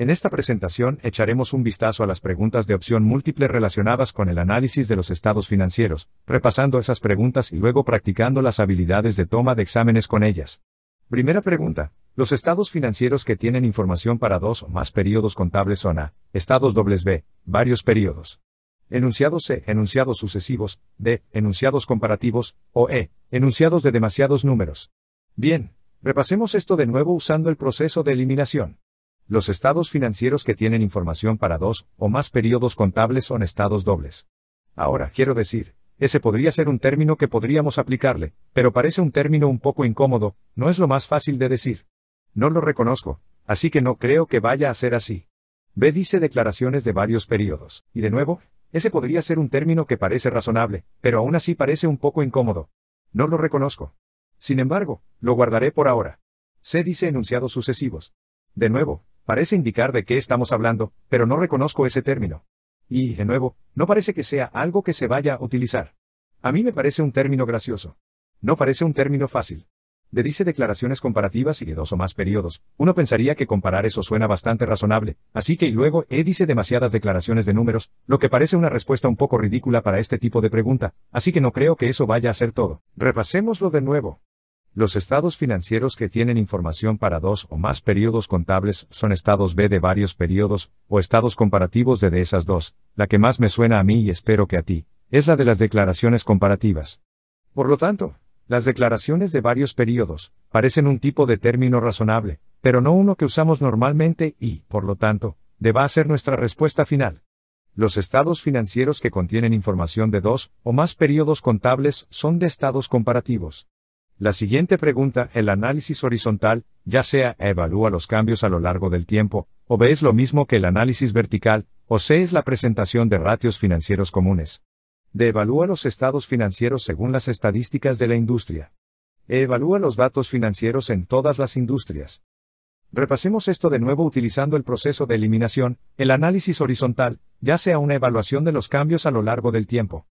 En esta presentación echaremos un vistazo a las preguntas de opción múltiple relacionadas con el análisis de los estados financieros, repasando esas preguntas y luego practicando las habilidades de toma de exámenes con ellas. Primera pregunta. Los estados financieros que tienen información para dos o más periodos contables son A, estados dobles B, varios periodos. Enunciados C, enunciados sucesivos, D, enunciados comparativos, o E, enunciados de demasiados números. Bien, repasemos esto de nuevo usando el proceso de eliminación. Los estados financieros que tienen información para dos o más periodos contables son estados dobles. Ahora, quiero decir, ese podría ser un término que podríamos aplicarle, pero parece un término un poco incómodo, no es lo más fácil de decir. No lo reconozco, así que no creo que vaya a ser así. B dice declaraciones de varios periodos, y de nuevo, ese podría ser un término que parece razonable, pero aún así parece un poco incómodo. No lo reconozco. Sin embargo, lo guardaré por ahora. C dice enunciados sucesivos. De nuevo, parece indicar de qué estamos hablando, pero no reconozco ese término. Y, de nuevo, no parece que sea algo que se vaya a utilizar. A mí me parece un término gracioso. No parece un término fácil. Le dice declaraciones comparativas y de dos o más periodos, uno pensaría que comparar eso suena bastante razonable, así que y luego E dice demasiadas declaraciones de números, lo que parece una respuesta un poco ridícula para este tipo de pregunta, así que no creo que eso vaya a ser todo. Repasémoslo de nuevo. Los estados financieros que tienen información para dos o más periodos contables son estados B de varios periodos, o estados comparativos de, de esas dos, la que más me suena a mí y espero que a ti, es la de las declaraciones comparativas. Por lo tanto, las declaraciones de varios periodos parecen un tipo de término razonable, pero no uno que usamos normalmente y, por lo tanto, deba ser nuestra respuesta final. Los estados financieros que contienen información de dos o más periodos contables son de estados comparativos. La siguiente pregunta, el análisis horizontal, ya sea evalúa los cambios a lo largo del tiempo, o B es lo mismo que el análisis vertical, o C es la presentación de ratios financieros comunes. D evalúa los estados financieros según las estadísticas de la industria. E evalúa los datos financieros en todas las industrias. Repasemos esto de nuevo utilizando el proceso de eliminación, el análisis horizontal, ya sea una evaluación de los cambios a lo largo del tiempo.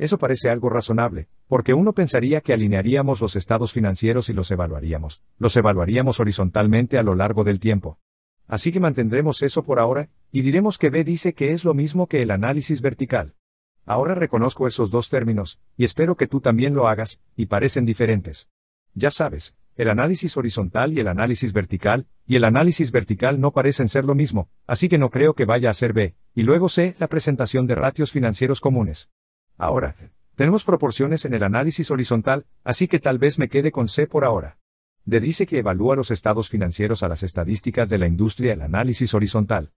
Eso parece algo razonable, porque uno pensaría que alinearíamos los estados financieros y los evaluaríamos, los evaluaríamos horizontalmente a lo largo del tiempo. Así que mantendremos eso por ahora, y diremos que B dice que es lo mismo que el análisis vertical. Ahora reconozco esos dos términos, y espero que tú también lo hagas, y parecen diferentes. Ya sabes, el análisis horizontal y el análisis vertical, y el análisis vertical no parecen ser lo mismo, así que no creo que vaya a ser B, y luego C, la presentación de ratios financieros comunes. Ahora, tenemos proporciones en el análisis horizontal, así que tal vez me quede con C por ahora. D dice que evalúa los estados financieros a las estadísticas de la industria el análisis horizontal.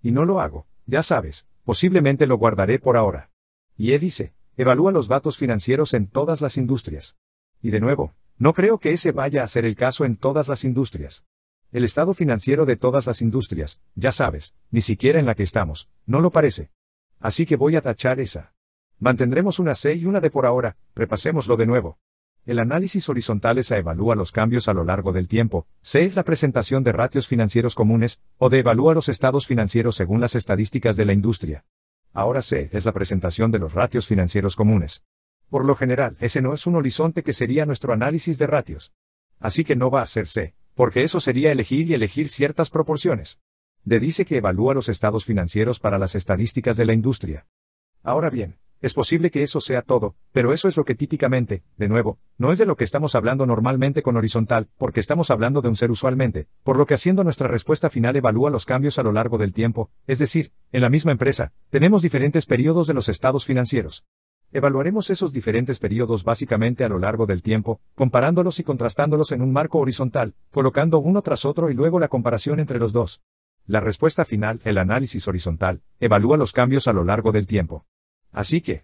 Y no lo hago, ya sabes, posiblemente lo guardaré por ahora. Y E dice, evalúa los datos financieros en todas las industrias. Y de nuevo, no creo que ese vaya a ser el caso en todas las industrias. El estado financiero de todas las industrias, ya sabes, ni siquiera en la que estamos, no lo parece. Así que voy a tachar esa. Mantendremos una C y una D por ahora, repasémoslo de nuevo. El análisis horizontal a evalúa los cambios a lo largo del tiempo, C es la presentación de ratios financieros comunes, o de evalúa los estados financieros según las estadísticas de la industria. Ahora C es la presentación de los ratios financieros comunes. Por lo general, ese no es un horizonte que sería nuestro análisis de ratios. Así que no va a ser C, porque eso sería elegir y elegir ciertas proporciones. D dice que evalúa los estados financieros para las estadísticas de la industria. Ahora bien, es posible que eso sea todo, pero eso es lo que típicamente, de nuevo, no es de lo que estamos hablando normalmente con horizontal, porque estamos hablando de un ser usualmente, por lo que haciendo nuestra respuesta final evalúa los cambios a lo largo del tiempo, es decir, en la misma empresa, tenemos diferentes periodos de los estados financieros. Evaluaremos esos diferentes periodos básicamente a lo largo del tiempo, comparándolos y contrastándolos en un marco horizontal, colocando uno tras otro y luego la comparación entre los dos. La respuesta final, el análisis horizontal, evalúa los cambios a lo largo del tiempo. Así que.